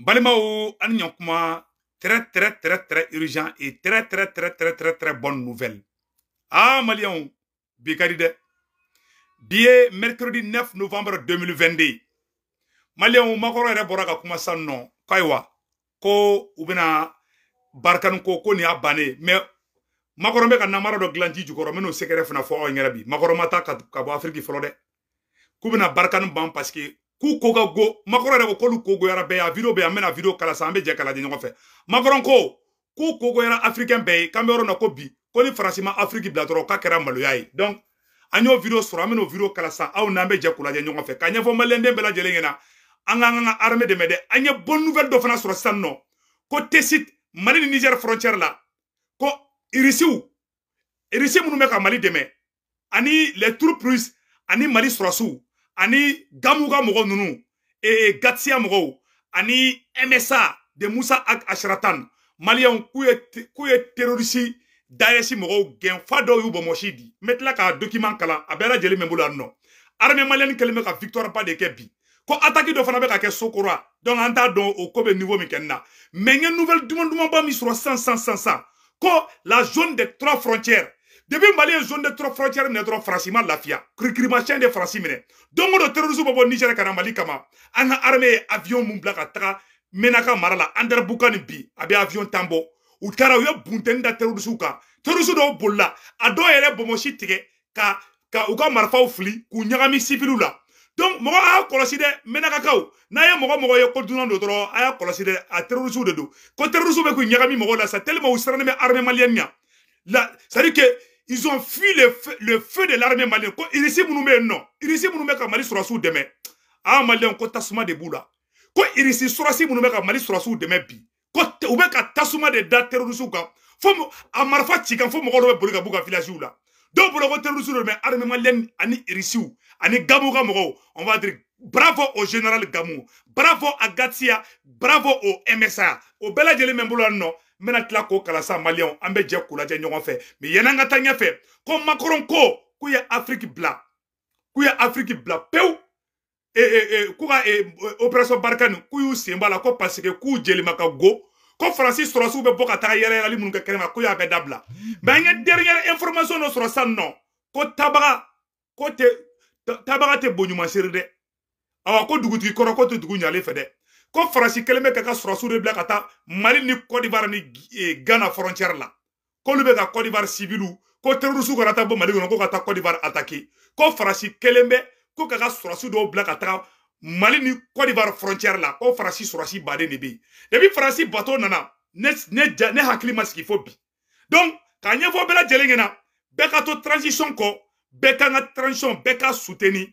bali balimaw an très très très très urgent et très très très très très très bonne nouvelle ah Malion, bi mercredi 9 novembre 2022 Malion, Makoro yɛrɛ Boraka kuma ko ubina ko koko y'a mais makɔrɔ namara dɔ dilan ji jukɔrɔ n bɛ n'o sekɛrɛ fana fɔ ban parce que k'u ko ka go makɔrɔ yɛrɛ ko k'olu kogoyara bɛɛ ye a video bɛ yan an bɛna video kala sa an bɛ jɛ kala di ɲɔgɔn fɛ makɔrɔ ko k'u kogoyara afirikɛn bɛɛ ye k'an bɛ yɔrɔ min na ko bi ko ni faransi ma afiriki bila dɔrɔn k'a kɛra maloya ye donc an y'o video sɔrɔ an bɛn'o video kala sa aw n'an bɛ jɛ k'u lajɛ ɲɔgɔn fɛ ka ɲɛfɔ maliyɛnden bɛɛ lajɛlen ɲɛna an k'an ka armée dɛmɛ dɛ an ye bonne nouvelle dɔ fana sɔrɔ sisan nɔ ko tesit mali ni niger frontière la ko irisiw irisi minnu bɛ ka mali dɛmɛ ani les troupes russes ani mali sɔrɔsiw ani gamou gamou nunu e, e Gatsia mogo ani MSA de Moussa ak Ashratan Malian, qui est terroriste Daesh mogo gen fado il y metla ka document kala abera jeli membula no armée malienne kelme ka victoire pas de kebi ko attaque do fana be ka ke sokora donc anta don au kobe niveau mikenna mais une nouvelle du monde du monde ba mi sur 100 100 100 ko la zone des trois frontières depuis Mali est zone de trop frontières, mais trop franchement la lafiya. Kirikirimasiyɛn de Franci minɛ. Don o don terroriste bɛ Niger ka Mali kama. An armée avion mun tra Menaka marala la André bi a avion tambo Ou U taara u ye bunteni da terrorisme kan. Terroriste dɔw bolila a dɔw yɛrɛ bɔmɔsi ka ka u ka ou fli, k'u ɲagami la. donc mɔgɔ a y'a menaka, dɛ mɛnakakaw n'a ye mɔgɔ mɔgɔ de ko dunan a y'a a terroriste de don ko terrorisme bɛ k'u ɲagami mɔgɔw la tellement u sirannen armée malienne la c'est à dire que ils ont fui le feu, de l'armée malienne ils ici nous bɛ non, ils ici nous mali demain. ah maliyɛnw Quand de Quand la ici irisi sɔrɔsi nous bɛ ka mali bi ka de date terrorisiw a marifa ci kan fo mɔgɔ dɔ bɛ boli ka b'u ka village la armée malienne ani irisiw ani Gamou ka on va dire bravo au général Gamou, bravo à gatia bravo au msa au bɛɛ les même n bɛna k'o kala sa an ambe jɛ k'u lajɛ ɲɔgɔn fɛ mɛ yann'an ka taa ɲɛfɛ ko macron ko k'u ye afiriki bila k'u ye afiriki e e e k'u ka euh, opération barikani k'u y'u la ko parce que k'u jelima ka go ko Francis sɔrɔsiw Boka bɔ ka taa yɛrɛyɛrɛli mun ka kɛnɛma k'u y'a be dabla ba an dernière information dɔ sɔrɔ ko Tabara ko te tabara te bonɲuman seere awa ko dugutigi ko ko te dugu le fe de ko farasi kelen bɛ ka ka sɔrɔsiw de bila ka taa mali ni d'ivoire ni e, ghana frontière la k'olu bɛ ka d'ivoire civil ko terroriste kana taa bɔ mali kɔnɔ ko ka taa d'ivoire attaquer ko farasi kelen bɛ ko ka ka sɔrɔsi dɔw bila ka mali ni d'ivoire frontière la ko farasi sɔrɔsi baden de bɛ yen depuis farasi bato nana ne ne ja ne hakili ma sigi fo bi donc k'a ɲɛfɔ bɛɛ lajɛlen ɲɛna bɛɛ transition kɔ bɛɛ ka transition bɛɛ ka soutenir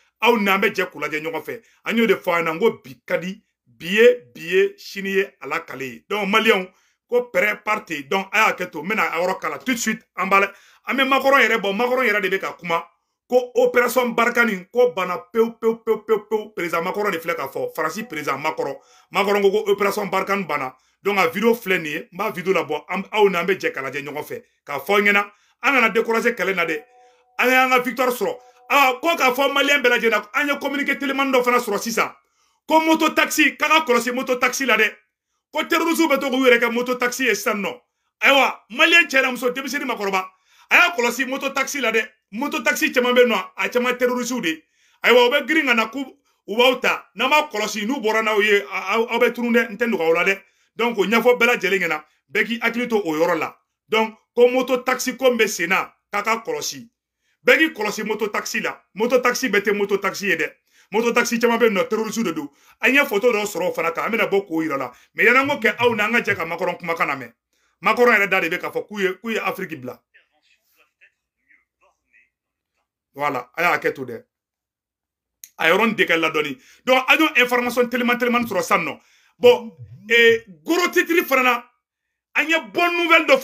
au nambe bɛ jɛ k'u de fɔ Bikadi ɲɛna ko bi Ala di la kale Donc, malion, ko pɛrɛ Donc a keto. keto, mena tout de suite en balle ah, makoron yere il makoron bon bɔ il de kuma ko opération barkani ko bana peu, peu, peu, peu, président makɔrɔ de filɛ à fɔ faransi président makɔrɔ makɔrɔ opération barkani bana. donc a vidéo flenye. ma ye la vidéo la la au nambe jɛ k'a lajɛ ɲɔgɔn fɛ k'a fɔ aw ɲɛna an na victoire a ah, ko k'a fɔ maliyɛn bɛɛ lajɛlen an ye ah, communiqué telemani dɔ fana sɔrɔ sisan ko moto taxi k'a ka kɔlɔsi moto taxi la dɛ ko terroriste bɛ to k'u yɛrɛ kɛ moto taxi ye sisan nɔ ayiwa maliyɛn cɛ na muso denmisɛnnin makɔrɔba a y'a kɔlɔsi moto taxi la dɛ moto taxi caman bɛ yen nɔ a caman terroriste de ayiwa u bɛ girin ka na k'u u b'aw ta n'an b'a kɔlɔsi n'u bɔra n'aw ye aw bɛ tunun dɛ n tɛ nɔgɔ aw la dɛ donc o ɲɛfɔ bɛɛ lajɛlen ɲɛna bɛɛ k'i hakili to o yɔrɔ la donc ko moto taxi ko min bɛ sen na k'a ka kɔlɔsi bɛɛ k'i kɔlɔsi moto taxi la moto taxi bɛɛ moto taxi ye moto taxi caman bɛ yen nɔ terorisiw de don an ye foto amena sɔrɔ o fana kan an bɛna bɔ k'o yira la mɛ yanni an ko kɛ aw na ka jɛ ka makɔrɔn kumakan lamɛn makɔrɔn yɛrɛ de bɛ k'a fɔ k'u ye k'u a de donc an information teliman teliman sɔrɔ bon ee goro titiri frana. Anya bonne nouvelle de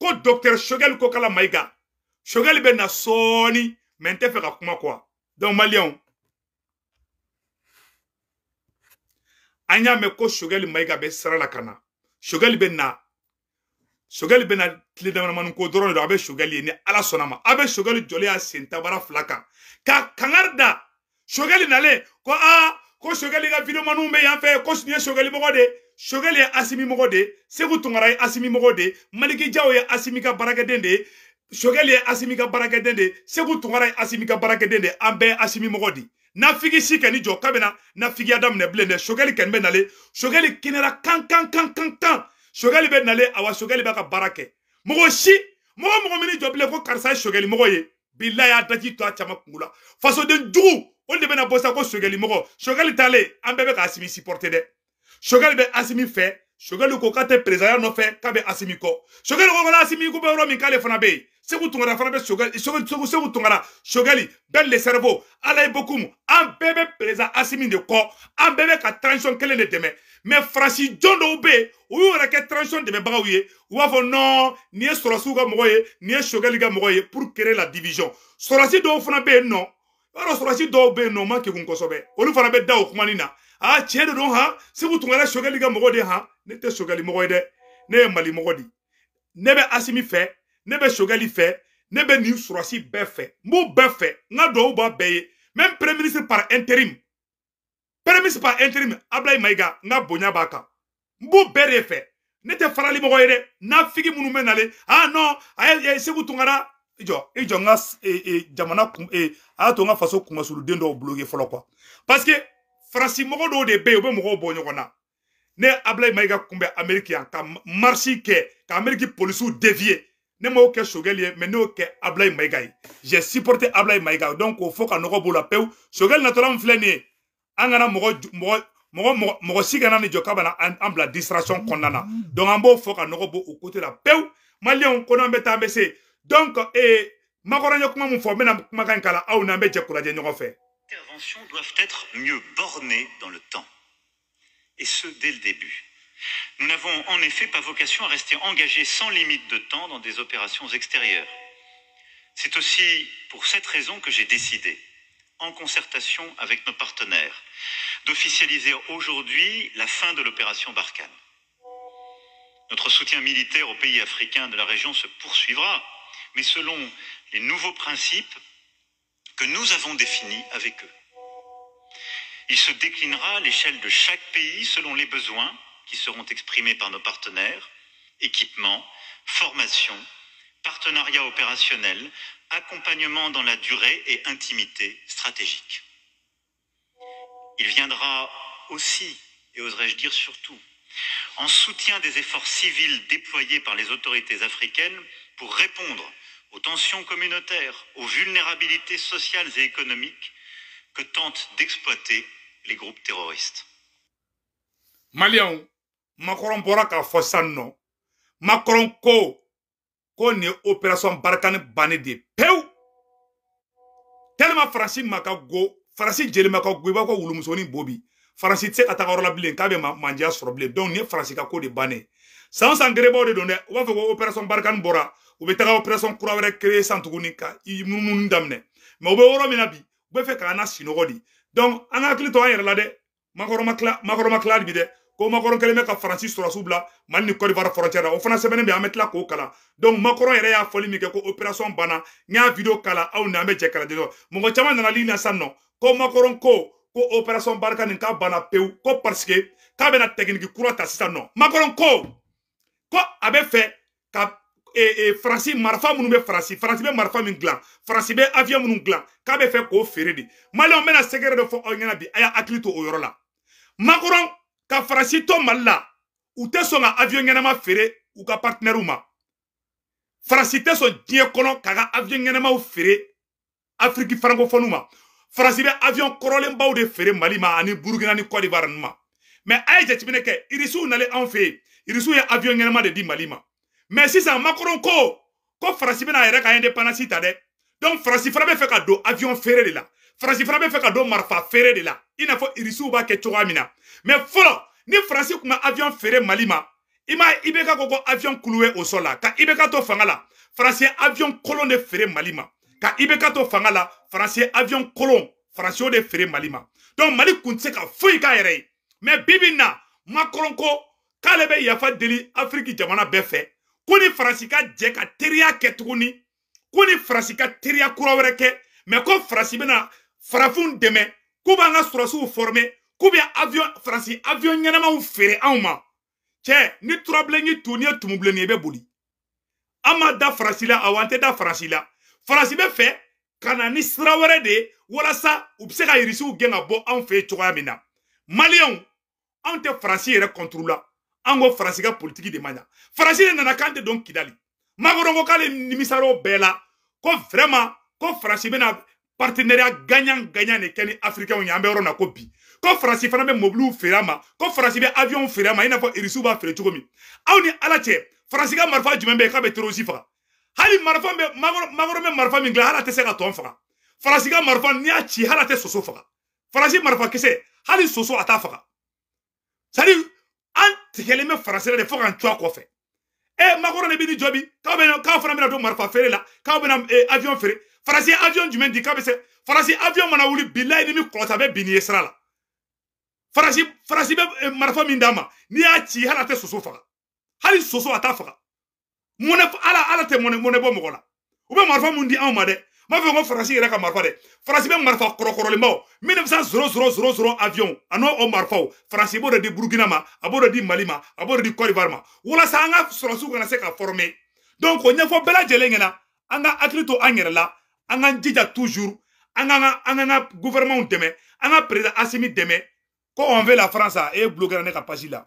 ko docteur choguel kokala Maiga. shogali bɛ na sɔɔni mɛ n tɛ fɛ ka kuma kuwa donc maliyɛnw an y'a mɛn ko shogali mayiga bɛ sara la ka na shogali bɛ na shogali bɛ na tile damadamani ko dɔrɔn de don a bɛ shogali ye ni ala sɔnna ma a bɛ shogali jɔlen y'a sen tabara fila kan ka kangari da shogali nalen ko aa ko shogali ka videomaniw bɛ yan fɛ ko nin ye shogali mɔgɔ de ye shogali ye asimi mɔgɔ de ye segu tunkara ye asimi mɔgɔ de ye maliki jawo ye asimi ka baarakɛden de ye Sogɛli ye Asimi ka baarakɛden de Asimika Seku Tunkara ye Asimi ka baarakɛden de ye Asimi mɔgɔ de Nafiki si kɛni jɔ k'a bɛna nafigiya daminɛ bilen dɛ kan kan kan kan kan Sogɛli bɛ awa Sogɛli b'a ka baara kɛ mɔgɔ si mɔgɔ mɔgɔ min jɔ bilen ko karisa ye Sogɛli mɔgɔ ye bilahi a daji to a caman kungo la fasoden jugu de ko Sogɛli mogo Sogɛli tale ambe ka Asimi supporter dɛ Sogɛli be Asimi fe Sogɛli ko k'a tɛ président ya nɔfɛ k'a asimiko. Asimi ko k'ale fona be segu tungara fana shogali, segu tungara shogali, bel le cerveau, alay bokumu an bɛɛ bɛ perezan asimi de ko, an bebe bɛ ka transition kelen de dɛmɛ Mais Francis jɔn dɔw bɛ yen u transition dɛmɛbagaw ye u b'a non niye ye sɔrɔsiw ka niye shogali nin pour créer la division Sorasi do fana bɛ yen dobe i ma kegun kosɛbɛ olu fana bɛ da o na a ah, tiɲɛ de don ha, segu shogali sogali ka ne tɛ ne ye mali mɔgɔ de ne bɛ asimi Nebe Shogalife, nebe fɛ ne bɛ nin sɔrɔsi bɛɛ fɛ n b'o même premier ministre par intérim premier ministre par intérim ablay maiga nga bonya baka, kan n b'o bɛɛ ne te farali n'a figi mounou ah non a ye se Tunkara ijo jɔ e jɔ n e, e jamana e a tonga to n faso kunkasuluden dɔw parce que faransi mogo do de bɛ yen u ne ablay maiga Kumbe Amerika, yan ka marche polisu ka ne m'o kɛ sogɛli ye mɛ ne y'o kɛ abulayi j'ai supporté abulayi mayiga donc o fɔ ka nɔgɔ b'o la pewu sogɛli natɔla min filɛ nin ye an kana mɔgɔ mɔgɔ mɔgɔ mɔgɔ distraction kɔnɔna donc en b'o fɔ ka nɔgɔ bɔ o côté la peau. maliyɛnw ko n'an bɛ taa an bɛ donc et, makɔrɔnya kuma min mon n bɛna kumakan in k'a la aw courage, bɛ jɛ kurajɛ ɲɔgɔn fɛ. interventions doivent être mieux bornées dans le temps et ce dès le début. Nous n'avons en effet pas vocation à rester engagés sans limite de temps dans des opérations extérieures. C'est aussi pour cette raison que j'ai décidé, en concertation avec nos partenaires, d'officialiser aujourd'hui la fin de l'opération Barkhane. Notre soutien militaire aux pays africains de la région se poursuivra, mais selon les nouveaux principes que nous avons définis avec eux. Il se déclinera à l'échelle de chaque pays selon les besoins qui seront exprimés par nos partenaires, équipement, formation, partenariat opérationnel, accompagnement dans la durée et intimité stratégique. Il viendra aussi, et oserais-je dire surtout, en soutien des efforts civils déployés par les autorités africaines pour répondre aux tensions communautaires, aux vulnérabilités sociales et économiques que tentent d'exploiter les groupes terroristes. Malion, Macron bɔra k'a fɔ sisan nɔ ko ko nin ye opération barakani de peu pewu tellement faransi ma ka go faransi jeli ma ka go i b'a fɔ wulumusonin bo bi faransi tɛ se ka taga yɔrɔ la k'a bɛ mandiya sɔrɔ bilen donc nin ye ka ko de bannen ye san o san gerebaw de don dɛ u b'a fɔ ko opération barakani bɔra u bɛ taga opération kura wɛrɛ créer san tuguni ka i munumunu daminɛ mais u bɛ yɔrɔ min bi u bɛ fɛ k'an na sinɔgɔ de donc an ka hakili to an la dɛ makɔrɔ ma kila makɔrɔ bi dɛ Comme Macron qui est Francis sur soubla, man ni corps va frontière. On fait la semaine bien mettre la coca Donc Macron il est à folie mais quelque opération bana. Ni vidéo cala, ou ni un mec cala déjà. Mon gars, dans la ligne ça non. Comme Macron co co opération barca n'est pas bana peu. Co parce que quand ben e, e, la technique courant à ça non. Macron co quoi avait fait cap et, et Francis Marfa mounoube Francis, Francis Marfa Mingla, Francis Ben Avia Mungla, Kabe fait co quoi ferré on met mena secret de fond en Yanabi, aya akluto au yorola. Macron, ka farasi ou mali la avion tɛ sɔn ka avion ɲɛnama feere u ka ma farasi tɛ sɔn diɲɛ avion ɲɛnamaw feere afiriki francophone ma farasi bɛ avion kɔrɔlenbaw de feere mali ma ani burukina ni cote d'ivoire ma mɛ a ye jateminɛ kɛ irisiw nalen anw avion de di mali ma mɛ sisan makɔrɔn ko ko ka indépendance donc avion faransi fana bɛ fɛ ka don marifa feere de la i n'a fɔ irisiw b'a kɛ cogoya min na mɛ fɔlɔ ni faransi tun ka avion feere mali ma i m'a ye ibk ko ko avion kulu ye o sɔ la ka ibk to fanga la faransi ye avion kolon de feere mali ma ka ibk to fanga la faransi ye avion kolon faransiw de feere mali ma donc mali kun tɛ se ka foyi k'a yɛrɛ ye mɛ bi bi in na makɔrɔn ko k'ale bɛ yafa deli afiriki jamana bɛɛ fɛ ko ni faransi ka jɛ ka teriya kɛ tuguni ko ni faransi ka teriya kura wɛrɛ kɛ mɛ ko faransi bɛna farafinw dɛmɛ k'u b'an ka sɔrɔsiw forme, k'u bɛ avion faransi avion ɲɛnamaw feere anw ma cɛ ni turabilenni tu n'i ye tumubilenni i bɛ boli an ma da faransi la awɔ an da faransi la faransi bɛ fɛ ka na ni sira wɛrɛ de ye walasa u bɛ se ka irisiw gɛn ka bɔ anw fɛ yen cogoya min na la ka politiki de mana. ɲa faransi donc nana don kidali makɔrɔ ko k'ale nimisara bɛɛ la ko vraiment ko faransi bena partenariat gagnant-gagnant avec kɛ Africains afirikɛnw ye a copie. yɔrɔ min na ko bi ko faransi a avion ferama il n'a pas irisiw b'a feere cogo min ni ala cɛ faransi marfa marifa jumɛn bɛ yen hali marfa bɛ makɔrɔ bɛ marifa min dilan hali a tɛ se ka tɔn faga faransi ka marifa n'i y'a hali a soso faga faransi marifa hali soso a t'a la de fo quand on a kɔfɛ e de bɛ ni jɔ bi k'aw eh, avion feere farasi avion du di k'a avion mana wuli bilayi ni mi kɔlɔsi a bɛ bin n'i ye sira la farasi farasi bɛ eh, marifa min hali a tɛ soso faga hali soso a t'a faga mɔnɛ ala ala tɛ mɔnɛ mɔnɛ bɔ mɔgɔ la u bɛ marifa mun di anw ma dɛ m'a fɔ ko farasi yɛrɛ ka marifa dɛ farasi avion Ano n'o o marifaw farasi de di burukina ma a b'o de di mali ma a b'o de di kɔdiwari ma walasa an ka se ka donc o ɲɛfɔ bɛɛ lajɛlen ɲɛna an ka hakili an k'an toujours an k'an gouvernement dɛmɛ an président Asimi demain. ko on veut la France a et bloquer ne capacité là.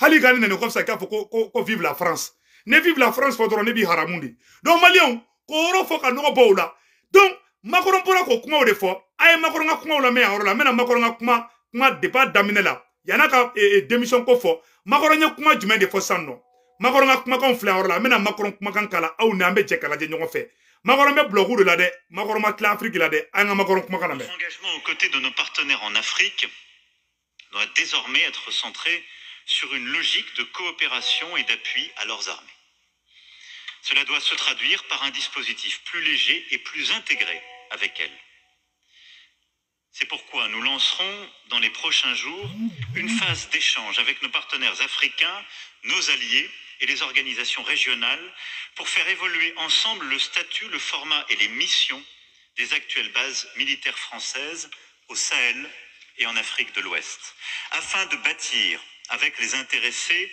hali ka ne comme ça k'a pour ko vive la France ne vive la France faut donner b'i haramu donc malion, k'o ro fɔ ka nɔgɔ bɔ donc Macron pourra k'o kumaw de fɔ a Macron ka kumaw lamɛn la n bɛna Macron ka kuma kuma depuis a daminɛ la yann'a ka démission ko faut. Macron ye kuma jumɛn de fɔ sans nɔ Macron ka kumakanw filɛ la Macron kumakan k'a la aw ni an bɛ jɛ k'a notre engagement aux côtés de nos partenaires en Afrique doit désormais être centré sur une logique de coopération et d'appui à leurs armées. Cela doit se traduire par un dispositif plus léger et plus intégré avec elles. C'est pourquoi nous lancerons dans les prochains jours une phase d'échange avec nos partenaires africains, nos alliés et les organisations régionales pour faire évoluer ensemble le statut, le format et les missions des actuelles bases militaires françaises au Sahel et en Afrique de l'Ouest, afin de bâtir avec les intéressés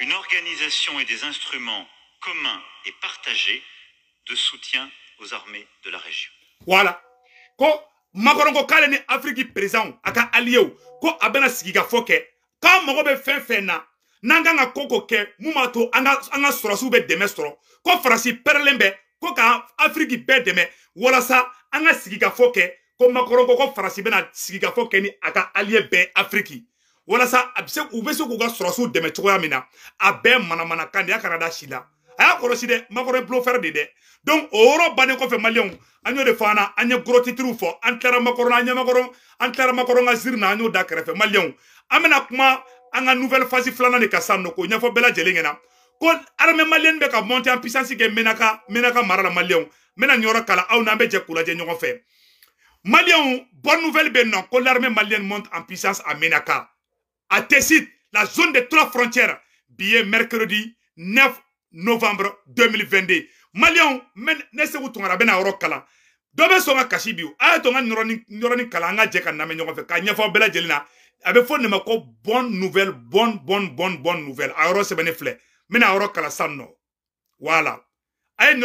une organisation et des instruments communs et partagés de soutien aux armées de la région. Voilà. quand Afrique présent foke. n'an kan ka ko ko kɛ mun b'a to an ka sɔrɔsiw bɛ dɛmɛ sɔrɔ ko farasi pɛrɛlen bɛ ko ka afiriki bɛɛ dɛmɛ walasa an ka sigikafɔ kɛ ko makɔrɔ ko ko farasi bɛna sigikafɔ kɛ ni a ka aliyɛ bɛɛ afiriki walasa a bɛ se u bɛ se k'u ka sɔrɔsiw dɛmɛ cogoya min na a bɛɛ manamanakan de y'a kana da si la a y'a kɔlɔsi dɛ makɔrɔ bulofɛrɛ de dɛ donc o yɔrɔ bannen kɔfɛ maliyɛnw an y'o de fɔ an na an ye gros titiriw fɔ an tilara makɔrɔ an ɲɛmakɔrɔ an tilara makɔrɔ ka ziiri na an y'o da kɛrɛfɛ maliyɛnw an bɛna kuma an nouvelle phase filanan de ka san nɔ k'o ɲɛfɔ bɛɛ lajɛlen ko armée malienne bɛ ka monter en puissance kɛ Menaka Menaka marala la mena n kala nin yɔrɔ kalan aw n'an bɛ jɛ k'u bonne nouvelle bɛ yen ko l'armée malienne monte en puissance à Menaka à Tessit la zone des trois frontières billet mercredi 9 novembre 2022 maliyɛnw ne se tunkara bɛna bena kalan dɔ bɛ sɔn a y'a to n ka nin yɔrɔnin kalan an ka jɛ k'a avec bonne nouvelle bonne bonne bonne bonne nouvelle Aurore, c'est sɛbɛn ne filɛ Aurore, voilà a ye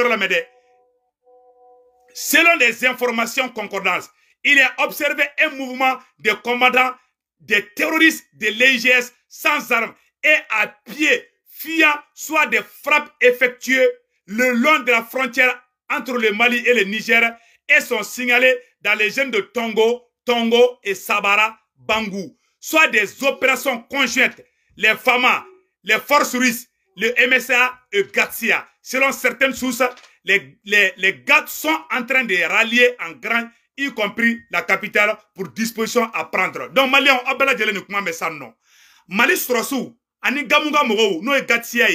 selon les informations concordantes il est observé un mouvement de commandants, des terroristes de l'IGS sans armes et à pied fuyant soit des frappes effectuées le long de la frontière entre le Mali et le Niger et sont signalés dans les jeunes de Tongo, Tongo et Sabara, Bangou soit des opérations conjointes, les FAMA, les forces russes, le MSA et GATSIA. Selon certaines sources, les, les, les GATS sont en train de rallier en grand, y compris la capitale, pour disposition à prendre. Donc, Mali on a mais ça non. Mali Srosu, ani Gamunga Moro, no GATSIA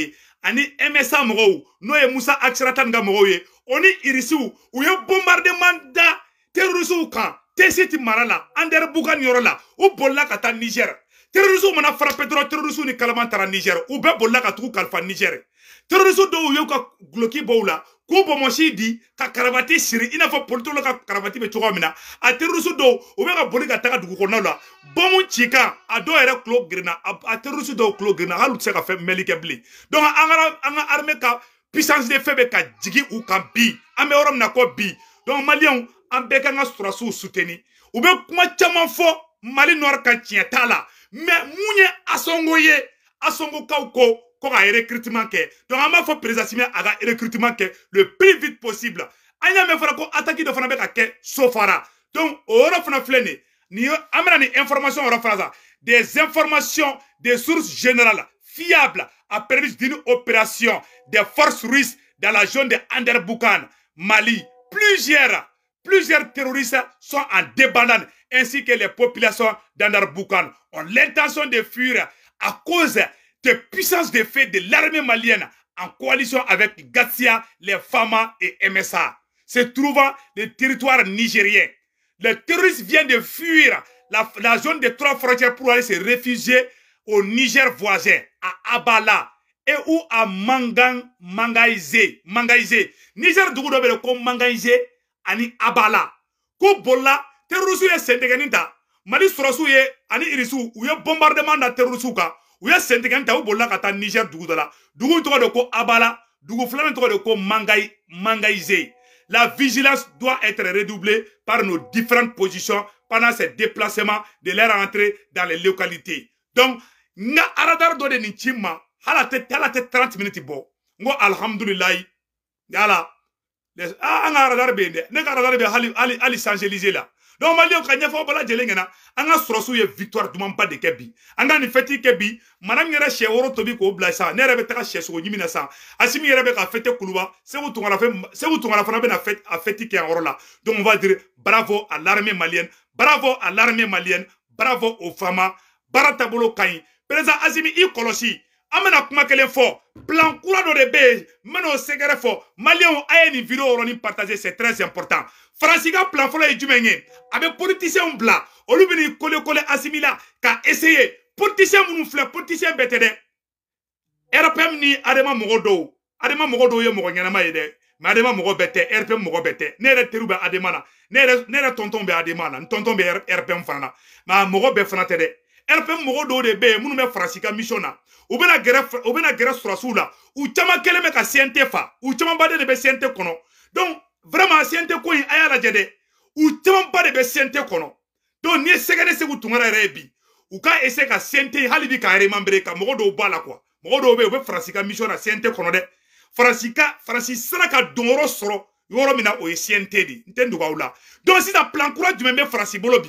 ani MSA Moro, no e Moussa Akshiratan Gamoro oni irisiu, ou yon bombardement da terroristes Tesiti Marala, Ander Bugan Yorola, ou u bolila Niger. Niger a frappé dɔrɔn ni Kalamantara Niger ou bɛɛ bolila Niger Terrorisme, do Yoko Gloki Boula, Koubo u siri i n'a ka karabati bɛ a terroriste dɔw u bɛ ka boli ka taga dugu kɔnɔnaw la bɔmu ci kan a a donc puissance de Febeka, ou ou kampi bi na bi donc en nga kan souteni. sɔrɔsiw suteni u kuma caman mali nɔri kan tala. t'a la a ye asongo kauko asɔngokaw ko ko ka recrutement que donc an faut fɔ recrutement le plus vite possible A y'a ko attaque dɔ fana sofara donc o yɔrɔ fana filɛ ni information des informations des sources générales fiables à permis d'une opération des forces russes dans la zone de Anderboukan, Mali. Plusieurs Plusieurs terroristes sont en débandade, ainsi que les populations d'Andarboukan ont l'intention de fuir à cause des puissances de fait de l'armée malienne en coalition avec Gatsia, les FAMA et MSA, se trouvant le territoire nigérien. Les terroristes viennent de fuir la, zone des trois frontières pour aller se réfugier au Niger voisin, à Abala, et ou à Mangan, Mangaïzé. Niger, du le doit ani abala ko bolla terrorisme ye sentigɛni ta mali sɔrɔsiw ye ani irisu, u ye bombardement na terorisiw kan u ye ta u bolila ka taa nizɛri dugu de ko abala dugu filanan tɔgɔ de ko mangai mangayize la vigilance doit être redoublée par nos différentes positions pendant ces déplacements de leur entrée dans les localités donc nga aradar aradari dɔ de nin ci 30 ma hali trente minutes bɔ n ko alihamudulilayi yala. Les, ah, Anga ah, radar bende, ne ka radar bɛ hali hali hali champs là donc Mali ka ɲɛfɔ bɛɛ lajɛlen ɲɛna Anga ka ye victoire de Kebi. Anga ni ka kebi, fɛti kɛ che mara min yɛrɛ sɛ wɔɔrɔ tobi k'o bila sisan ne yɛrɛ bɛ taga sɛ sogo na sisan asimi yɛrɛ bɛ ka fɛte kuluba segu tunkarafɛ segu fana na fɛti a fɛti kɛ a donc on va dire bravo à l'armée malienne bravo à l'armée malienne bravo aux Fama, baratabolo taabolo ka ɲi président asimi i kolosi amena makelefo, kuma kelen plan kura de bɛ yen segarefo, bɛn'o sɛgɛrɛ fɔ maliyɛnw a ye nin video partage c'est très important faransi ka plan fɔlɔ ye jumɛn ye a bɛ politisiyɛnw bila olu bɛ n'i kole kole asimi ka essayer politisiyɛn minnu filɛ politisiyɛn bɛɛ tɛ rpm ni adama mɔgɔ dɔw adama mɔgɔ dɔw ye mɔgɔ ɲɛnama ye dɛ mɛ adama mɔgɔ bɛɛ tɛ rpm mɔgɔ bɛɛ tɛ ne yɛrɛ teriw bɛ adama na ne yɛrɛ rpm rpm mɔgɔ dɔw de bɛ yen minnu bɛ faransi ka mission na u bɛna gɛrɛ u bɛna gɛrɛ sɔrɔsiw la u caman kɛlen bɛ ka cnt fa u camanba de bɛ cnt kɔnɔ donc vraiment cnt ko in a y'a lajɛ dɛ u camanba de bɛ cnt kɔnɔ donc n'i ye sɛgɛrɛ segu tunkara yɛrɛ ye bi u ka essayer ka cnt hali bi k'a remembrer ka mɔgɔ dɔw b'a la quoi mɔgɔ dɔw bɛ yen u bɛ faransi ka mission na cnt kɔnɔ dɛ faransi ka faransi sera ka dɔnyɔrɔ sɔrɔ yɔrɔ min na o ye cnt de ye n tɛ n dogo aw la donc sisan plan kura jumɛn bɛ faransi bolo bi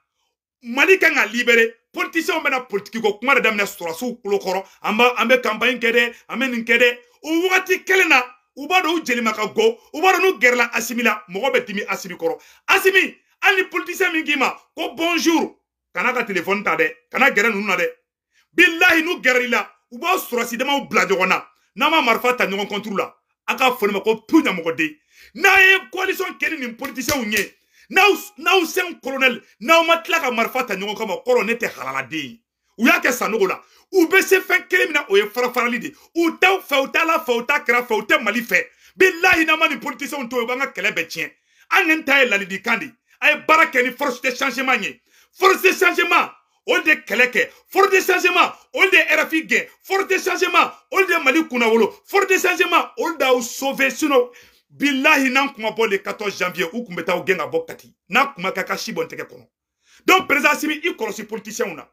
mali kan ka libere politisiɛnw bena politiki ko kuma de daminɛ sɔrɔsiw kulo kɔrɔ an b' an bɛ kanpaɲi kɛ dɛ an be nin kɛ dɛ o wagati kelen na u b'a dɔn u jelima ka go u b'a dɔn n'u gɛrɛla asimi la mɔgɔ bɛ dimi asimi kɔrɔ asimi hali ni politisiɛn min k'i ma ko bonjour kana ka telefɔni ta dɛ kana gɛrɛ nunu na dɛ bilahi n'u gɛrɛli la u b'a sɔrɔsi damaw bila ɲɔgɔn na n'a ma marifa ta ɲɔgɔn kɔnturu la a k'a fɔni ma ko pu ɲamɔgɔden n'a ye koalisɔn kɛ ni nin politisiɛnw ye Non n'aw sen colonel non ma tila ka marifa ta ɲɔgɔn kama colonel ne ou halaladen y'a ke sanogo la Ou be se fin kelen ou na o ye t'aw t'a la fɛ u t'a kɛra fɛ u tɛ mali fɛ bilahi n'an ma an enta a ni force de changement force de changement o de keleke. force de changement o de rfi force de changement o de mali force de changement o de ou sauver sinon bilahi n'an kuma bɔ le 14 janvier ou kun bɛ taa gɛn ka n'a kuma ka donc président asimi croise politicien politiciens na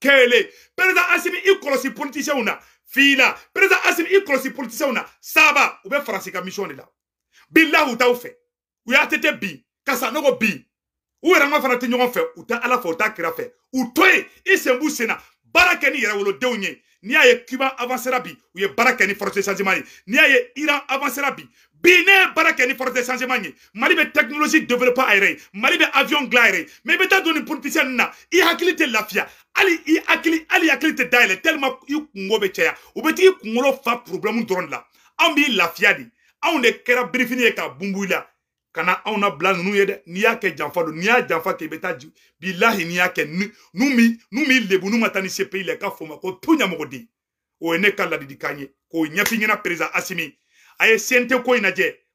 kele président asimi i kɔlɔsi politiciens na fila président asimi i kɔlɔsi politiciens na saba ou bɛ faransi ka mission de la bilahi u t'aw fɛ u y'a tɛ bi kasa nɔgɔ bi Ou era ma fana tɛ ɲɔgɔn fɛ u ala fɛ u t'a kira toi u to yen i sen b'u sen na ou le ni n'i cuba avancera bi Ou ye ni force changement n'i aye iran avancera bi biné ne ni force de changement ni mali technologie de a yɛrɛ avion glaire mais i bɛ taa politicien na i hakili ali lafiya ali i hakili ali hakili tɛ tellement i u fa problème drone de la anw b'i lafiya de anw de kɛra birifini ye k'a bunbu kana on ka na anw na bila n'i y'a janfa do n'i y'a janfa beta di billahi bilahi n'i y'a kɛ nu mi nu mi lebu n'u matani taa pays CPI k'a fɔ o ma ko di o ye kala di kanye. Ko k'o ɲɛf'i na président Asimi Aye ye sente ko in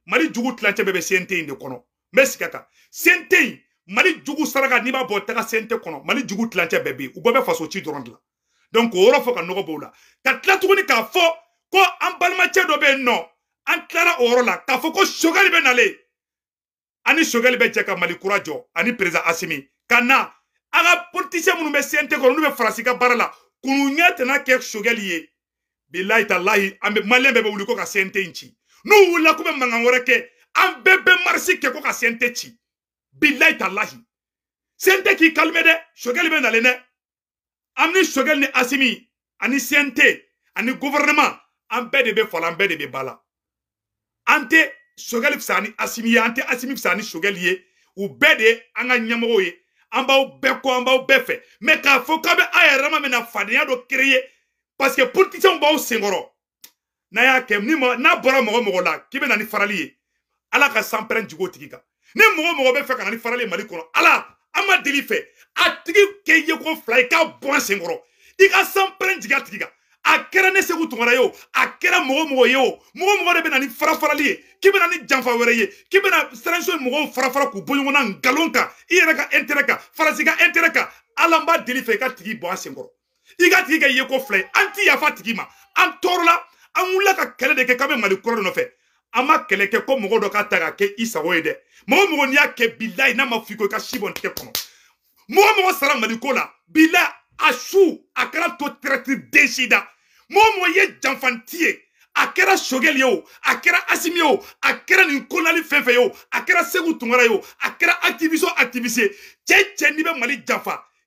mali jugu bébé bɛɛ sente in de kɔnɔ n bɛ sigi sente mali jugu n'i b'a ka sente mali jugu u gobe faso la donc o yɔrɔ fɔ ka nɔgɔ b'o la ka tila k'a ko an la k'a fo ko ani sogɛli be jɛ ka ani perezan asimi Kana. aga an ka politisiyɛn minnu bɛ sente frasika n'u be faransi ka kunu bilahi talahi an bɛ maliyɛn bɛɛ bɛ wuli ko ka CNT in ci n'u wulila k'u bɛ mankan wɛrɛ kɛ an bɛɛ bɛ marisi kɛ ko ka CNT ci bilahi talahi CNT k'i kalime dɛ Choguel bɛ nalen dɛ an ni Choguel ni Asimi ani CNT ani gouvernement an bɛɛ de bɛ fala an bɛɛ de bɛ ba la an tɛ Choguel fisa ani Asimi ye an tɛ Asimi fisa ani Choguel ye u bɛɛ de ye an ka ɲɛmɔgɔw ye an b'aw bɛɛ kɔ an b'aw bɛɛ fɛ mɛ k'a fɔ k'a bɛ a yɛrɛ ma bɛna fadenya dɔ créer paseke politisiɛnw b'aw senkɔrɔ n'a y'a kɛ ni ma n'a bɔra mɔgɔ mɔgɔ la k'i bɛ na ni farali ye ala ka sanpɛrɛn jigi o tigi kan ni mɔgɔ mɔgɔ bɛ fɛ ka na ni farali ye mali kɔnɔ ala an ma deli fɛ a tigi kɛ yeko fila ye k'a bɔn an senkɔrɔ i ka sanpɛrɛn jigi a tigi kan a kɛra ne segu tunkara ye o a kɛra mɔgɔ mɔgɔ ye o mɔgɔ mɔgɔ de bɛ na ni farafarali ye k'i bɛ na ni janfa wɛrɛ ye k'i bɛ na sɛnɛso mɔgɔw farafara k'u bɔ ɲɔgɔn na nkalon kan i yɛrɛ ka intérêt kan farasi ka intérêt kan ala n b'a deli fɛ i ka tigi bɔ an senkɔrɔ i ka tigi kɛ ye ko fila ye an ti yafa tigi ma an tɔɔrɔla an wulila ka kɛlɛ de kɛ k'an bɛ mali kura nɔfɛ an ma kɛlɛ kɛ ko mɔgɔ dɔ ka ta ka kɛ i sago ye dɛ mɔgɔ mɔgɔ n'i y'a kɛ sara mali ko la bilayi to tɛrɛti den si da mɔgɔ mɔgɔ ye janfanti akera a kɛra sogɛli ye o a kɛra asimi ye o a kɛra nin konali fɛn fɛn segu tunkara o a kɛra o ye n'i bɛ mali janfa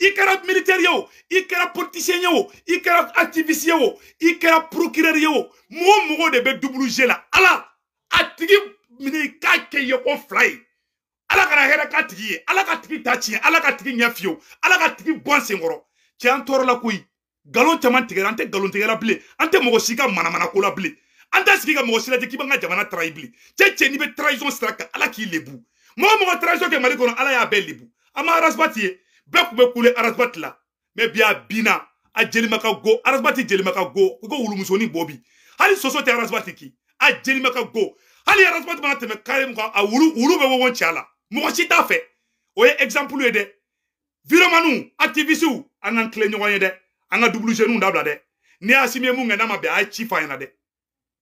i kɛra militɛri ye o i kɛra politisiyɛn ye o i kɛra aktivisi ye o i kɛra procureur ye o mɔgɔ mɔgɔ de bɛ double la ala a tigi minɛ i k'a kɛ ye ko fila ye ala kana hɛrɛ k'a tigi ye ala ka tigi ta tiɲɛ ala ka tigi ɲɛ fiyewu ala ka tigi bɔ an sen kɔrɔ cɛ an tɔɔrɔla koyi galon caman tigɛra an tɛ galon tigɛra bilen an tɛ mɔgɔ si ka ko la bilen an t'a sigi ka mɔgɔ si lajɛ k'i b'an ka jamana trahi bilen cɛ cɛ n'i bɛ trahison sira kan ala k'i lebu mɔgɔ mɔgɔ trahison kɛ mali kɔnɔ ala y'a bɛɛ lebu an ma arasibati ye bɛɛ kun bɛ kule arasbati la mɛ bi a binna a jelima ka go arasbati jelima go ko wulumusonin bɔ hali soso tɛ arasbati e ki a jelima ka go hali arasbati mana tɛmɛ kare mun kan a wulu wulu bɛ wɔwɔ cɛ a la mɔgɔ si t'a fɛ o ye exemple ye dɛ viromaniw activisiw an k'an ɲɔgɔn ye double dabila dɛ ni mun kɛ n'a ma a ye ci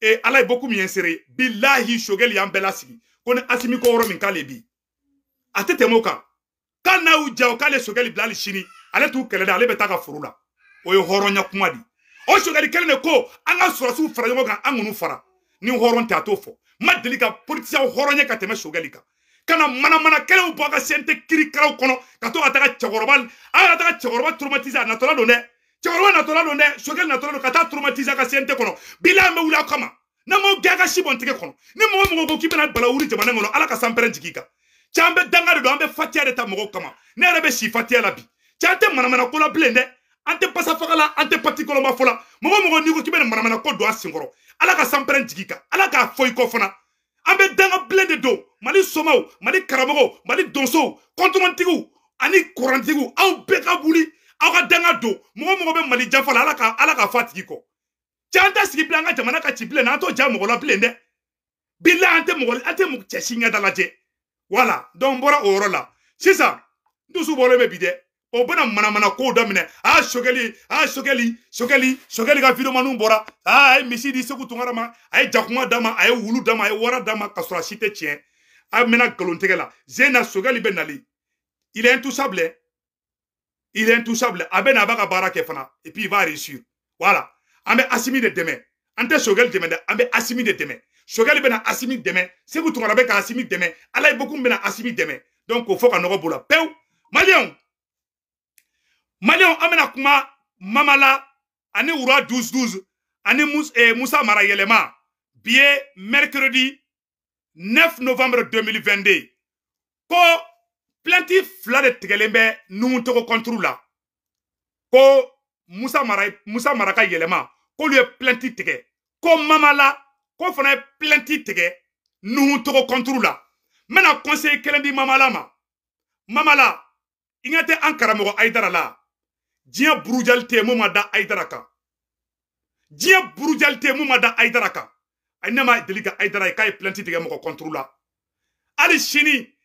e ala ye boku min ye seere bilahi sogɛli y'an bɛɛ lasigi ko ni asimi ko yɔrɔ min k'ale bi a tɛ tɛmɛ o kan k'a n'a y'u ja o k'ale sogɛli bila hali sini ale t'u kɛlɛ dɛ ale bɛ taa ka foro la o ye hɔrɔnya kuma de o sogɛli kelen de ko an ka sɔrɔsiw fara ɲɔgɔn kan an k'u fara ni hɔrɔn tɛ a t'o fɔ n ma deli ka politisiyaw hɔrɔnya ka tɛmɛ sogɛli kan ka na manamana kɛlɛw bɔ a ka sente kirikaraw kɔnɔ ka to ka taga cɛkɔrɔba a ka taga cɛkɔrɔba traumatise a natɔla don dɛ cɛkɔrɔba natɔla don dɛ sokɛ natɔla don ka taa traumatiser a ka CNT kɔnɔ bila an bɛ wuli a kama n'an m'aw gɛn a ka si bɔn tɛgɛ kɔnɔ ni mɔgɔ mɔgɔ ko k'i bɛna balawuri jamana kɔnɔ ala ka sanpɛrɛ jigin i kan cɛ an bɛ danga de don an bɛ fatiya de ta mɔgɔw kama ne yɛrɛ bɛ si fatiya la bi cɛ an tɛ manamana ko la bilen dɛ an tɛ pasa faga la an tɛ pati kɔlɔnba fɔ la mɔgɔ mɔgɔ n'i ko k'i bɛ nin manamana ko don a senkɔrɔ ala ka sanpɛrɛ jigin i kan ala k'a fɔ i kɔ fana an bɛ danga bilen de don mali somaw mali karamɔgɔw mali donsow kɔntɔntigiw ani kurantigiw aw bɛɛ ka wuli aw ka danga don mɔgɔ mɔgɔ bɛ mali janfa la ala ka ala ka fɔ a tigi kɔ cɛ an tɛ sigi bilen an ka jamana ka ci bilen na an t'o ja mɔgɔ la bilen dɛ bila an tɛ mɔgɔ an tɛ cɛ si ɲɛda lajɛ wala donc n bɔra o yɔrɔ la sisan n dusu bɔlen bɛ bi dɛ o bɛna manamana kow daminɛ a sokɛli a sokɛli sokɛli sokɛli ka videomaniw bɔra a a ye misi di segu tunkara ma a ye jakuma d'a ma a ye wulu d'a ma a ye wara d'a ma ka sɔrɔ a si tɛ tiɲɛ a mɛna nkalontigɛ la zena sokɛli bɛ nali il est intouchable Il est intouchable. Aben Abaka Barake Fana. Et puis il va réussir. Voilà. Ambe Assimi de demain. Ante Shogel demain. Ambe Assimi de demain. Shogel bena Assimi demain. C'est vous trouvez avec Assimi demain. Allah est beaucoup bena Assimi demain. Donc il faut qu'on aura boula. Peu. Malion. Malion Amena Kuma Mamala. Ane Oura 12-12. Ane eh, Moussa Marayelema. Bien mercredi 9 novembre 2022. Ko plainti fila de tigɛlen bɛ numucogo kɔnturu la ko musa mara musa mara ka yɛlɛma k'olu ye plainti tigɛ ko mamala ko fana ye plainti tigɛ numucogo kɔnturu la n bɛna conseil kelen di mamala ma mamala i ɲɛ tɛ an karamɔgɔ ayidara la diɲɛ burujali tɛ yen mun ma da ayidara kan diɲɛ burujali tɛ yen mun ma da ayidara kan ayi ne ma deli ka ayidara ye k'a ye plainti tigɛ mɔgɔ kɔnturu la hali sini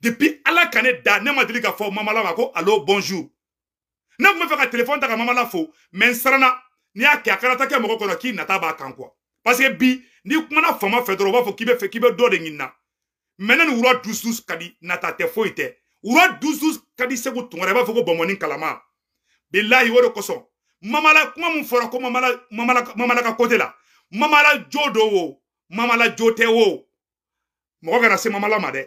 depuis ala ka ne da ne ma deli ka fɔ mamala ma ko alo bonjour ne tun bɛ fɛ ka telefɔni ta ka mamala fo mɛ n siranna n'i y'a kɛ a kana taa kɛ mɔgɔ kɔnɔ k'i nata b'a kan kuwa parce que bi n'i kumana fama fɛ dɔrɔn u b'a fɔ k'i bɛ fɛ k'i bɛ dɔ de ɲinina mɛ ne ni wura dus dus ka di nata tɛ foyi tɛ wura dus dus ka di segu tun wɛrɛ i b'a fɔ ko bɔnbɔni kalama bilahi o de kosɔn mamala kuma min fɔra ko mamala mamala mamala ka kote la mamala jo do wo oh. mamala jo tɛ wo oh. mɔgɔ kana se mamala ma dɛ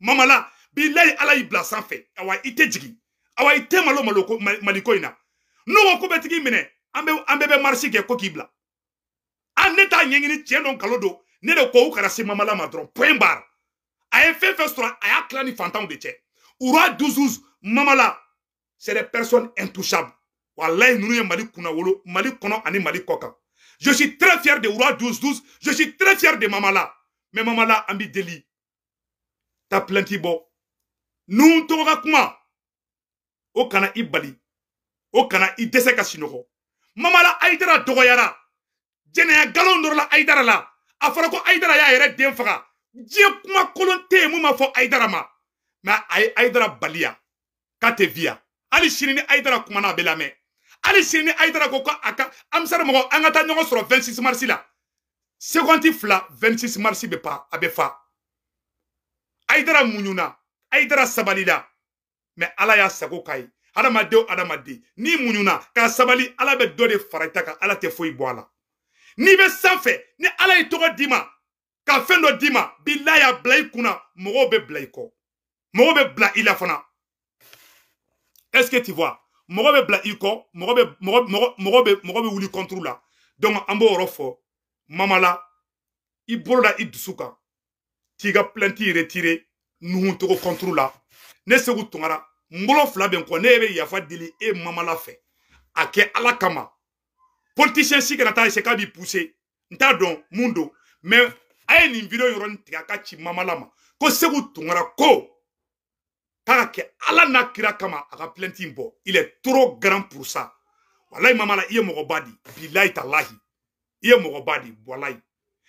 mamala la, ala y'i bila awa itejgi, awa itemalo malo maloko maliko n'o ko beti bɛ Ambe ambebe an bɛ an ko an ne mamala madron. point barre a ye fɛn a de des personnes intouchables Wa lay nouye mali kunnawolo mali ani mali koka. je suis très fier de ura duzuz je suis très fier de mamala mais mamala la b'i deli ta plainte bo, nous tɔgɔ kuma o kana i bali o kana i dɛsɛ ka la mamala ayidara dɔgɔyara jɛnɛya galon la a fɔra ko ayidara y'a yɛrɛ den faga diɲɛ kuma kolon tɛ yen ma fɔ ayidara ma mɛ a ye ayidara baliya k'a tɛ viya hali sini ni ayidara kumana a Ali lamɛn hali sini ni ko ko a ka amisari mɔgɔ 26 mars la 26 mars bɛ pa fa Aidara muɲuna Aidara sabalila mɛ ala y'a sago k'a ye hadamaden o hadamaden n'i muɲuna k'a sabali ala bɛ dɔ de fara i ta kan ala tɛ foyi bɔ a la n'i bɛ sanfɛ ni ala ye tɔgɔ d'i ma ka fɛn dɔ d'i ma bilahi a bila i kunna mɔgɔw bɛ bila i kɔ mɔgɔw bɛ bila i la fana est ce que tu vois mɔgɔ bɛ bila i kɔ mɔgɔ bɛ mɔgɔ mɔgɔ mɔgɔ bɛ mɔgɔ bɛ wuli contre la donc an b'o yɔrɔ fɔ mamala i bolo da i dusu kan t'i plenty plainte retire nuhun togo contre la ne se tungara n bolo fila bien n kɔ ne bɛ yafa e mama la Ake ala kama politicien si que taa essayer k'a b'i pousser n t'a mais a ni video yɔrɔnin tigɛ a mama ci ma ko segu ko k'a ala n'a kira kama a ka plainte il est trop grand pour ça walayi mama la ye mo di talahi Iye ye mɔgɔba di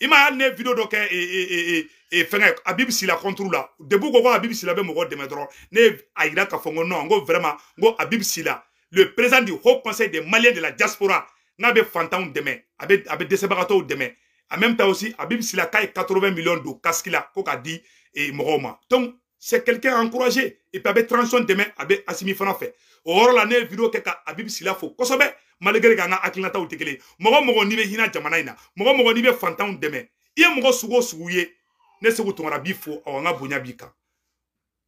i ma ne video dɔ kɛ e, e, e, e, abib sila contrôle la debu koko abib sila bɛ mɔgɔ dɛmɛ ne a k'a fongo non n vraiment go abib sila le président du haut conseil des maliens de la diaspora n'a pas fantôme demain a avec a demain en même temps aussi abib sila k'a 80 millions de casque la qu'il a di donc c'est quelqu'un encouragé et puis a bɛ demain demain a asimi fana fɛ o yɔrɔ la ne ye video kɛ abib sila faut malgré k'an ka hakilinataw tɛ kelen mɔgɔ mɔgɔ n'i bɛ hinɛ jamana in na mɔgɔ mɔgɔ n'i bɛ fantanw dɛmɛ i ye mɔgɔ sugu o sugu ye ne seko tɔngɔra b'i fo awɔ n ka bonya b'i kan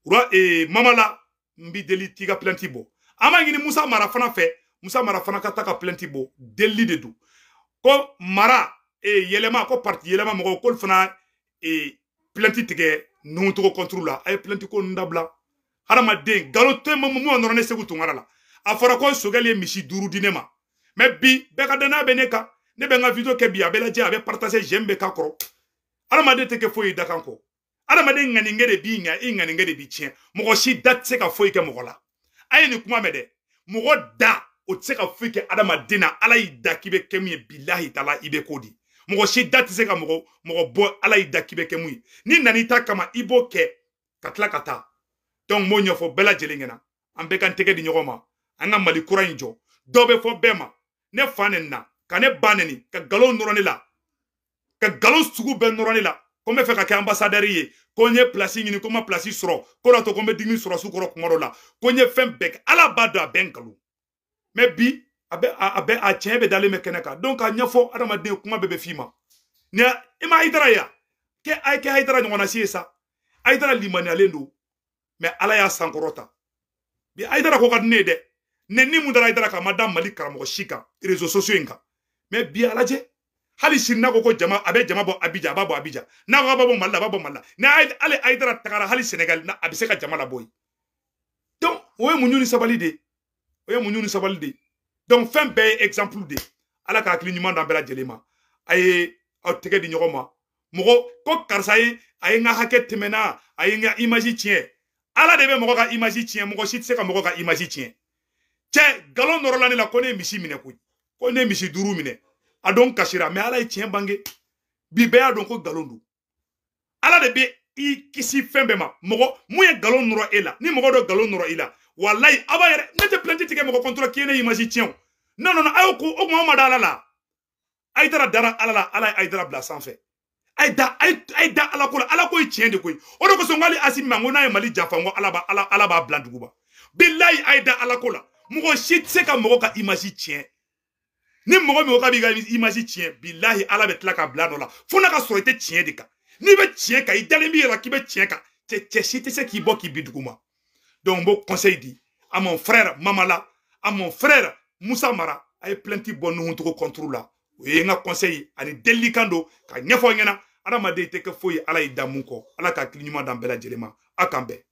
roi ee mamala n b'i deli t'i ka plainte bɔ an b'a ɲini musa mara fana fɛ musa mara fana ka taa ka plainte bɔ delili de don ko mara ee yɛlɛma ko parti yɛlɛma mɔgɔw k'olu fana ee plainte tigɛ nuncogo contre la a ye plainte ko ninnu dabila hadamaden nkalon to yen mun ma nɔrɔ ne seko tɔngɔra la a fɔra ko sokɛli ye misi duuru di ne ma Mebbi, bi ben beneka, ka ne benga ke bi a bɛ lajɛ a bɛ partage j'aime bɛ k'a kɔrɔ adamaden tɛ kɛ foyi da kan kɔ de b'i nga i de b'i si da ka ke la a ye nin kuma mɛn da o tɛ se ka foyi ke ala y'i da kemi bilahi tala ibekodi kodi. k'o muro si ka ala y'i da k'i n'i nanita kama ibo ke katla kata tila ka taa bela b'o ɲɛfɔ bɛɛ lajɛlen di ne fa nɛni na ka ne ba nɛni ka galon nɔrɔ ne la ka galon sugu bɛɛ nɔrɔ ne la ko n bɛ fɛ ka kɛ ambasadɛri ye ko n ye pilasi ɲini ko n ma pilasi sɔrɔ ko dɔ to ko n bɛ digini sɔrɔ su kɔrɔ kuma dɔ la ko n ye fɛn bɛɛ kɛ ala b'a dɔn a bɛ n nkalon mɛ bi a bɛ a bɛ a tiɲɛ bɛ dalen bɛ kɛnɛ kan donc k'a ɲɛfɔ adamaden kuma bɛɛ bɛ f'i ma ni i ma hayidara ye kɛ a ye kɛ hayidara ɲɔgɔnna si ye sa hayidara limaniyalen don mɛ ala y'a sankɔrɔta bi hayidara ko ka di ne ye dɛ neni mun dara k'a madame malika mali karamɔgɔ si kan rezo sosiyo hali ko jama abe bo jama babo abidja. n'a ko babo malla babo malla. Na a b'a bɔ mali hali senegal na hali ka jama la boy. donc o ye muɲu ni de o ye ni donc exemple de ala ka di ɲɔgɔn ma mɔgɔ ko karisa ye nga haket n ka nga image ala debe moko ka image tiɲɛ mɔgɔ ka moko ka image cɛ galon nɔrɔla ne la ko ne ye misi minɛ koyi ko ne ye misi duuru minɛ a don kasira mɛ ala ye tiɲɛ bange bi bɛɛ y'a dɔn ko galon don ala de bɛ i kisi fɛn bɛɛ ma mɔgɔ mun ye galon nɔrɔ e la ni mɔgɔ dɔ galon nɔrɔ i la walayi a b'a yɛrɛ ne tɛ pilɛnti tigɛ mɔgɔ kɔntɔrɔ k'i ye ne imasi tiɲɛ o n'a nana a y'o ko o tuma aw ma da ala la a ye dara dara ala la ala ye a ye dara bila sanfɛ a ye da a ye da ala ko la ala ko ye tiɲɛ de koyi o de kosɔn n k'ale asi ma n ko n'a ye mali janfa n ko ala b'a ala ala b'a bila duguba bilayi a ye da ala ko la mɔgɔ si tɛ se ka mɔgɔ ka image tiɲɛ ni mɔgɔ min ko k'a b'i ka image tiɲɛ bilahi ala bɛ tila ka bila nɔ la fo n'a ka sɔrɔ i tɛ tiɲɛ de kan n'i bɛ tiɲɛ kan i dalen b'i yɛrɛ la k'i bɛ tiɲɛ kan cɛ cɛ si tɛ se k'i bɔ k'i bi dugu ma donc n b'o conseil di à mon frère mamala à mon frère musa mara a ye plainte bɔ nuhuncogo contre la o ye n ka conseil ye ani delili kan don ka ɲɛfɔ ɲɛna adamaden tɛ kɛ foyi ye ala y'i da mun kɔ ala k'a hakili ɲuman d'an bɛɛ lajɛlen ma a kan bɛn